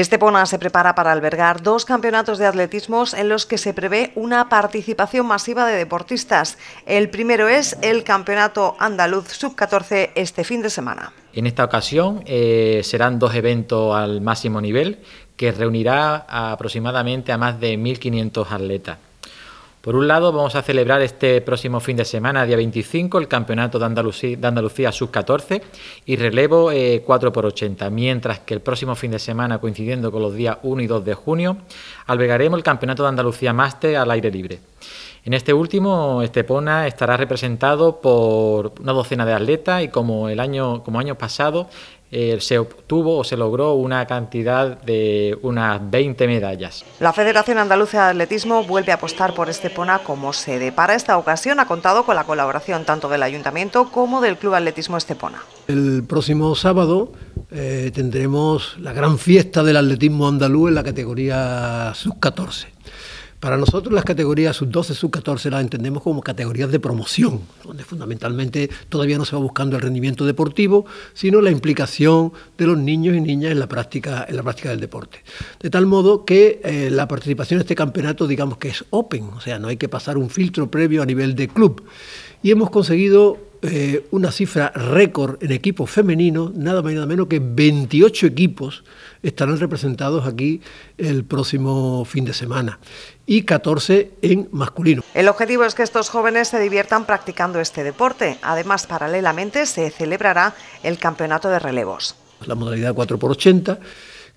Estepona se prepara para albergar dos campeonatos de atletismo en los que se prevé una participación masiva de deportistas. El primero es el Campeonato Andaluz Sub-14 este fin de semana. En esta ocasión eh, serán dos eventos al máximo nivel que reunirá aproximadamente a más de 1.500 atletas. Por un lado, vamos a celebrar este próximo fin de semana, día 25, el Campeonato de Andalucía, Sub-14 y relevo 4x80, eh, mientras que el próximo fin de semana, coincidiendo con los días 1 y 2 de junio, albergaremos el Campeonato de Andalucía Máster al aire libre. En este último, Estepona estará representado por una docena de atletas y como el año, como eh, se obtuvo o se logró una cantidad de unas 20 medallas. La Federación Andaluza de Atletismo vuelve a apostar por Estepona como sede. Para esta ocasión ha contado con la colaboración tanto del Ayuntamiento como del Club Atletismo Estepona. El próximo sábado eh, tendremos la gran fiesta del atletismo andaluz en la categoría sub-14. Para nosotros las categorías sub-12, sub-14 las entendemos como categorías de promoción, donde fundamentalmente todavía no se va buscando el rendimiento deportivo, sino la implicación de los niños y niñas en la práctica, en la práctica del deporte. De tal modo que eh, la participación en este campeonato digamos que es open, o sea, no hay que pasar un filtro previo a nivel de club. Y hemos conseguido eh, una cifra récord en equipo femenino nada más y nada menos que 28 equipos estarán representados aquí el próximo fin de semana y 14 en masculino. El objetivo es que estos jóvenes se diviertan practicando este deporte. Además, paralelamente se celebrará el campeonato de relevos. La modalidad 4x80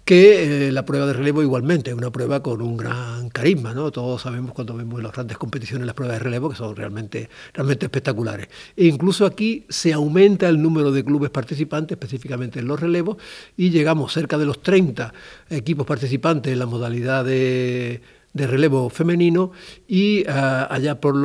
que eh, la prueba de relevo igualmente, una prueba con un gran carisma, ¿no? Todos sabemos cuando vemos las grandes competiciones, las pruebas de relevo, que son realmente, realmente espectaculares. E incluso aquí se aumenta el número de clubes participantes, específicamente en los relevos, y llegamos cerca de los 30 equipos participantes en la modalidad de relevo femenino y ah, allá por,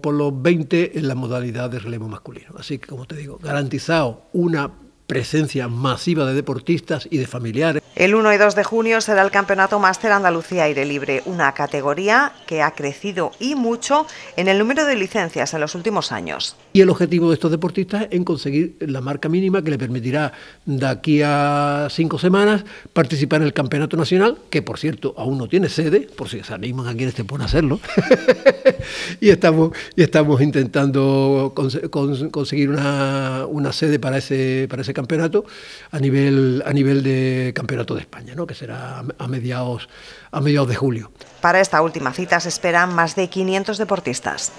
por los 20 en la modalidad de relevo masculino. Así que, como te digo, garantizado una presencia masiva de deportistas y de familiares. El 1 y 2 de junio será el Campeonato Máster Andalucía Aire Libre, una categoría que ha crecido y mucho en el número de licencias en los últimos años. Y el objetivo de estos deportistas es conseguir la marca mínima que le permitirá de aquí a cinco semanas participar en el Campeonato Nacional, que por cierto aún no tiene sede, por si se animan quienes te ponen a hacerlo. y, estamos, intentando conseguir una, sede para ese, campeonato a nivel de campeonato de España, ¿no? que será a mediados, a mediados de julio. Para esta última cita se esperan más de 500 deportistas.